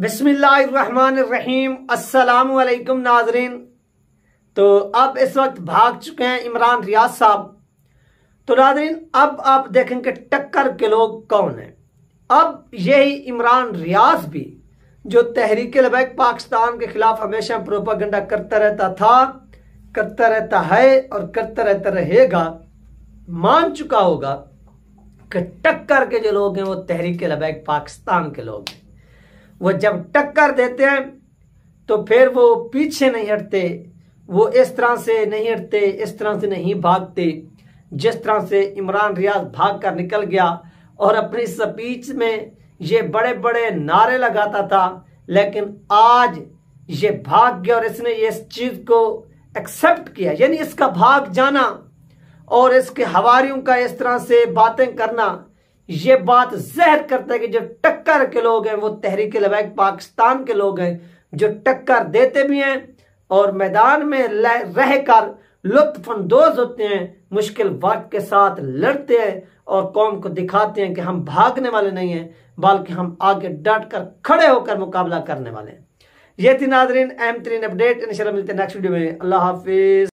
बसमीम अल्लाम नाजरीन तो अब इस वक्त भाग चुके हैं इमरान रियाज साहब तो नाजरीन अब आप देखेंगे टक्कर के लोग कौन हैं अब यही इमरान रियाज भी जो तहरीक लबैक पाकिस्तान के खिलाफ हमेशा प्रोपागंडा करता रहता था करता रहता है और करता रहता रहेगा मान चुका होगा कि टक्कर के जो लोग हैं वो तहरीक लबैक पाकिस्तान के लोग हैं वो जब टक्कर देते हैं तो फिर वो पीछे नहीं हटते वो इस तरह से नहीं हटते इस तरह से नहीं भागते जिस तरह से इमरान रियाज भाग कर निकल गया और अपनी स्पीच में ये बड़े बड़े नारे लगाता था लेकिन आज ये भाग गया और इसने ये इस चीज को एक्सेप्ट किया यानी इसका भाग जाना और इसके हवारियों का इस तरह से बातें करना ये बात जहर करता है कि जो टक्कर के लोग हैं वो तहरीक लबैक पाकिस्तान के लोग हैं जो टक्कर देते भी हैं और मैदान में रह कर लुत्फानंदोज होते हैं मुश्किल वक्त के साथ लड़ते हैं और कौम को दिखाते हैं कि हम भागने वाले नहीं हैं बल्कि हम आगे डट कर खड़े होकर मुकाबला करने वाले हैं ये थी नाजरीन अहम तरीन अपडेट इन मिलते हैं नेक्स्ट वीडियो में अल्लाह हाफिज